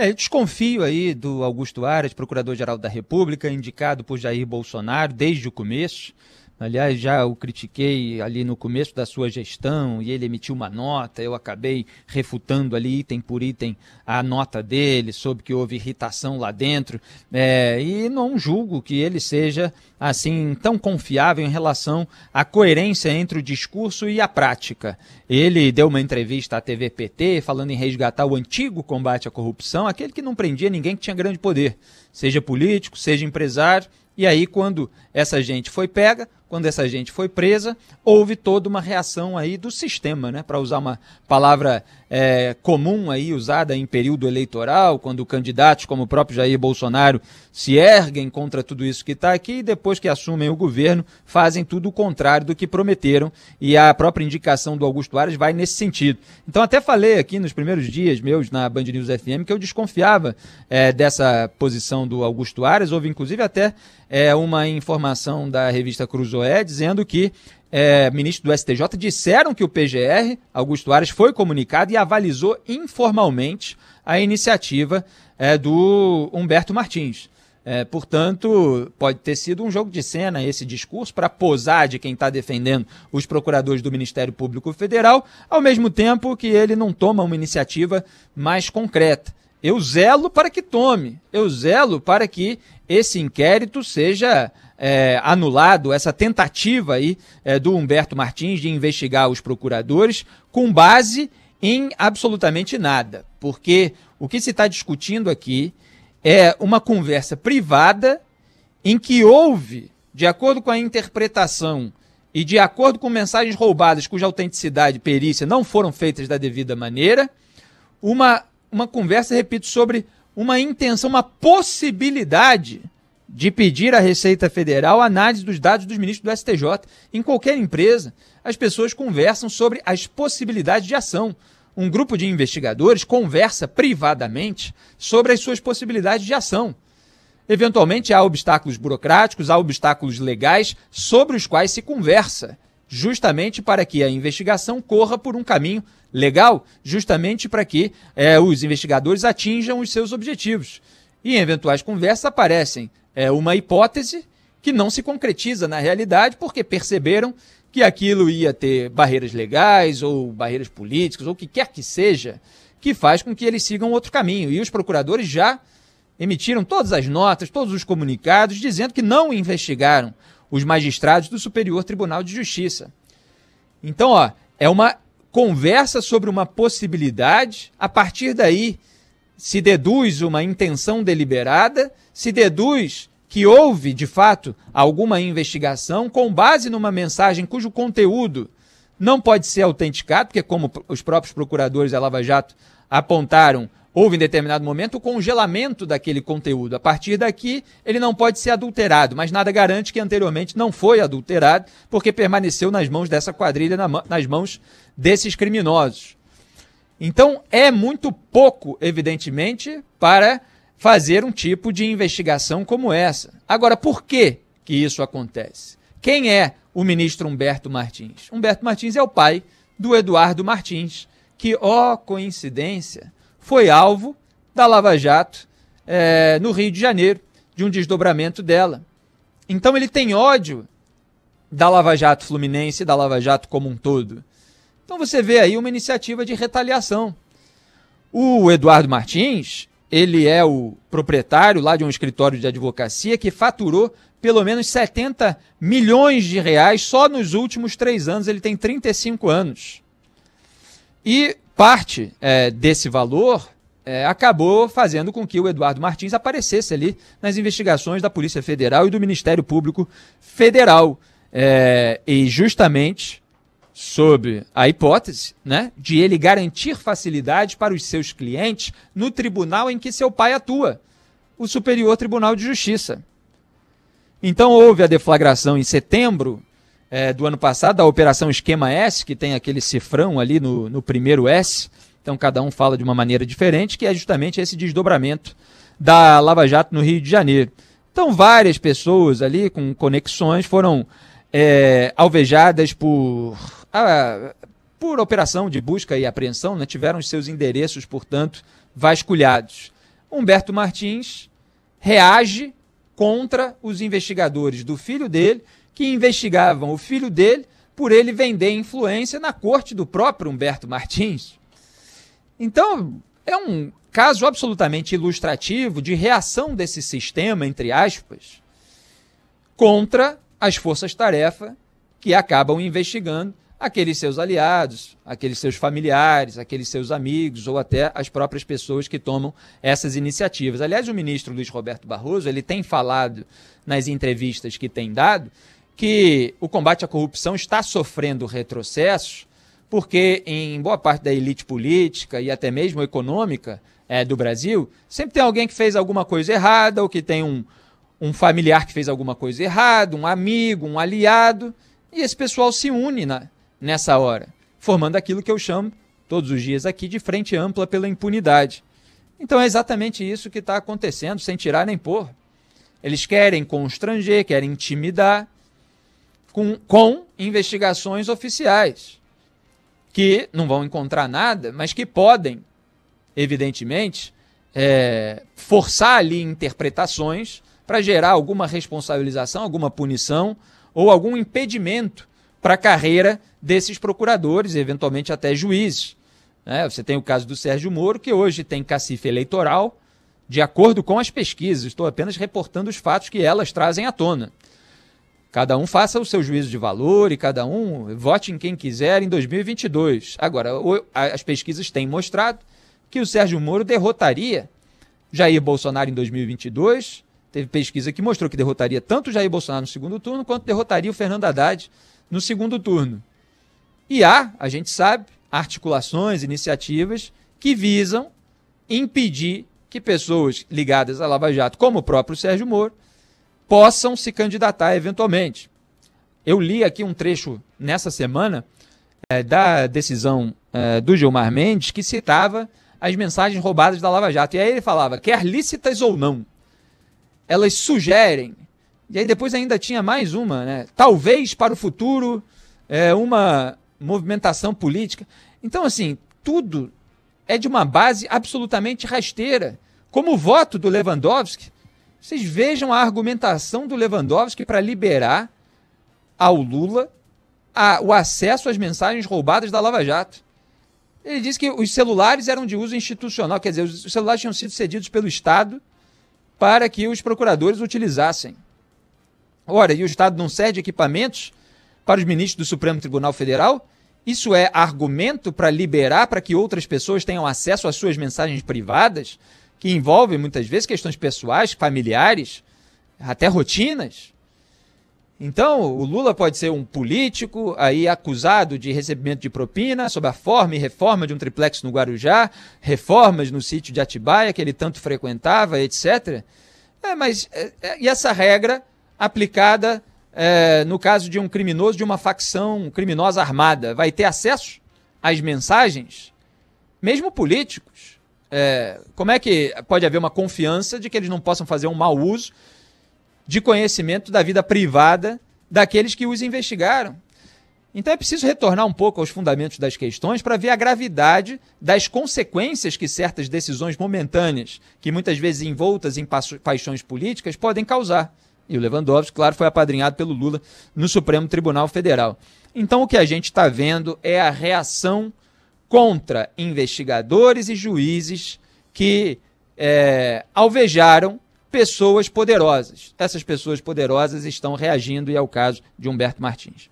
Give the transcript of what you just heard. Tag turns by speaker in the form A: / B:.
A: É, eu desconfio aí do Augusto Aras, procurador-geral da República, indicado por Jair Bolsonaro desde o começo. Aliás, já o critiquei ali no começo da sua gestão e ele emitiu uma nota. Eu acabei refutando ali, item por item, a nota dele, soube que houve irritação lá dentro. É, e não julgo que ele seja assim tão confiável em relação à coerência entre o discurso e a prática. Ele deu uma entrevista à TV PT falando em resgatar o antigo combate à corrupção, aquele que não prendia ninguém que tinha grande poder, seja político, seja empresário. E aí, quando essa gente foi pega, quando essa gente foi presa, houve toda uma reação aí do sistema, né? Para usar uma palavra é, comum aí usada em período eleitoral, quando candidatos como o próprio Jair Bolsonaro se erguem contra tudo isso que está aqui e depois que assumem o governo fazem tudo o contrário do que prometeram e a própria indicação do Augusto Aras vai nesse sentido. Então até falei aqui nos primeiros dias meus na Band News FM que eu desconfiava é, dessa posição do Augusto Aras, houve inclusive até é, uma informação da revista Cruzoé dizendo que é, ministro do STJ disseram que o PGR, Augusto Aras, foi comunicado e avalizou informalmente a iniciativa é, do Humberto Martins. É, portanto, pode ter sido um jogo de cena esse discurso para posar de quem está defendendo os procuradores do Ministério Público Federal, ao mesmo tempo que ele não toma uma iniciativa mais concreta eu zelo para que tome, eu zelo para que esse inquérito seja é, anulado, essa tentativa aí é, do Humberto Martins de investigar os procuradores com base em absolutamente nada, porque o que se está discutindo aqui é uma conversa privada em que houve, de acordo com a interpretação e de acordo com mensagens roubadas cuja autenticidade e perícia não foram feitas da devida maneira, uma uma conversa, repito, sobre uma intenção, uma possibilidade de pedir à Receita Federal análise dos dados dos ministros do STJ. Em qualquer empresa, as pessoas conversam sobre as possibilidades de ação. Um grupo de investigadores conversa privadamente sobre as suas possibilidades de ação. Eventualmente, há obstáculos burocráticos, há obstáculos legais sobre os quais se conversa, justamente para que a investigação corra por um caminho legal, justamente para que é, os investigadores atinjam os seus objetivos. E em eventuais conversas aparecem é, uma hipótese que não se concretiza na realidade porque perceberam que aquilo ia ter barreiras legais ou barreiras políticas ou o que quer que seja que faz com que eles sigam outro caminho. E os procuradores já emitiram todas as notas, todos os comunicados dizendo que não investigaram os magistrados do Superior Tribunal de Justiça. Então, ó, é uma conversa sobre uma possibilidade, a partir daí se deduz uma intenção deliberada, se deduz que houve, de fato, alguma investigação com base numa mensagem cujo conteúdo não pode ser autenticado, porque, como os próprios procuradores da Lava Jato apontaram, houve em determinado momento o congelamento daquele conteúdo. A partir daqui, ele não pode ser adulterado, mas nada garante que anteriormente não foi adulterado, porque permaneceu nas mãos dessa quadrilha, nas mãos desses criminosos. Então, é muito pouco, evidentemente, para fazer um tipo de investigação como essa. Agora, por que que isso acontece? Quem é o ministro Humberto Martins? Humberto Martins é o pai do Eduardo Martins, que, ó oh, coincidência, foi alvo da Lava Jato é, no Rio de Janeiro, de um desdobramento dela. Então ele tem ódio da Lava Jato Fluminense e da Lava Jato como um todo. Então você vê aí uma iniciativa de retaliação. O Eduardo Martins, ele é o proprietário lá de um escritório de advocacia que faturou pelo menos 70 milhões de reais só nos últimos três anos. Ele tem 35 anos. E parte é, desse valor é, acabou fazendo com que o Eduardo Martins aparecesse ali nas investigações da Polícia Federal e do Ministério Público Federal. É, e justamente sob a hipótese né, de ele garantir facilidade para os seus clientes no tribunal em que seu pai atua, o Superior Tribunal de Justiça. Então houve a deflagração em setembro é, do ano passado, a Operação Esquema S, que tem aquele cifrão ali no, no primeiro S. Então, cada um fala de uma maneira diferente, que é justamente esse desdobramento da Lava Jato no Rio de Janeiro. Então, várias pessoas ali com conexões foram é, alvejadas por, a, por operação de busca e apreensão, né? tiveram seus endereços, portanto, vasculhados. Humberto Martins reage contra os investigadores do filho dele que investigavam o filho dele por ele vender influência na corte do próprio Humberto Martins. Então, é um caso absolutamente ilustrativo de reação desse sistema, entre aspas, contra as forças-tarefa que acabam investigando aqueles seus aliados, aqueles seus familiares, aqueles seus amigos ou até as próprias pessoas que tomam essas iniciativas. Aliás, o ministro Luiz Roberto Barroso, ele tem falado nas entrevistas que tem dado que o combate à corrupção está sofrendo retrocessos, porque em boa parte da elite política e até mesmo econômica é, do Brasil, sempre tem alguém que fez alguma coisa errada, ou que tem um, um familiar que fez alguma coisa errada, um amigo, um aliado, e esse pessoal se une na, nessa hora, formando aquilo que eu chamo todos os dias aqui de frente ampla pela impunidade. Então é exatamente isso que está acontecendo, sem tirar nem pôr. Eles querem constranger, querem intimidar, com, com investigações oficiais, que não vão encontrar nada, mas que podem, evidentemente, é, forçar ali interpretações para gerar alguma responsabilização, alguma punição ou algum impedimento para a carreira desses procuradores, eventualmente até juízes. Né? você tem o caso do Sérgio Moro, que hoje tem cacife eleitoral, de acordo com as pesquisas, estou apenas reportando os fatos que elas trazem à tona. Cada um faça o seu juízo de valor e cada um vote em quem quiser em 2022. Agora, as pesquisas têm mostrado que o Sérgio Moro derrotaria Jair Bolsonaro em 2022. Teve pesquisa que mostrou que derrotaria tanto Jair Bolsonaro no segundo turno quanto derrotaria o Fernando Haddad no segundo turno. E há, a gente sabe, articulações, iniciativas que visam impedir que pessoas ligadas à Lava Jato, como o próprio Sérgio Moro, possam se candidatar eventualmente. Eu li aqui um trecho nessa semana é, da decisão é, do Gilmar Mendes que citava as mensagens roubadas da Lava Jato. E aí ele falava, quer lícitas ou não, elas sugerem. E aí depois ainda tinha mais uma, né? Talvez para o futuro é, uma movimentação política. Então, assim, tudo é de uma base absolutamente rasteira. Como o voto do Lewandowski, vocês vejam a argumentação do Lewandowski para liberar ao Lula a, o acesso às mensagens roubadas da Lava Jato. Ele disse que os celulares eram de uso institucional, quer dizer, os celulares tinham sido cedidos pelo Estado para que os procuradores utilizassem. Ora, e o Estado não cede equipamentos para os ministros do Supremo Tribunal Federal? Isso é argumento para liberar para que outras pessoas tenham acesso às suas mensagens privadas? que envolvem muitas vezes questões pessoais, familiares, até rotinas. Então, o Lula pode ser um político aí acusado de recebimento de propina sob a forma e reforma de um triplex no Guarujá, reformas no sítio de Atibaia que ele tanto frequentava, etc. É, mas é, é, e essa regra aplicada é, no caso de um criminoso de uma facção criminosa armada vai ter acesso às mensagens, mesmo políticos? É, como é que pode haver uma confiança de que eles não possam fazer um mau uso de conhecimento da vida privada daqueles que os investigaram? Então é preciso retornar um pouco aos fundamentos das questões para ver a gravidade das consequências que certas decisões momentâneas, que muitas vezes envoltas em paixões políticas, podem causar. E o Lewandowski, claro, foi apadrinhado pelo Lula no Supremo Tribunal Federal. Então o que a gente está vendo é a reação contra investigadores e juízes que é, alvejaram pessoas poderosas. Essas pessoas poderosas estão reagindo e é o caso de Humberto Martins.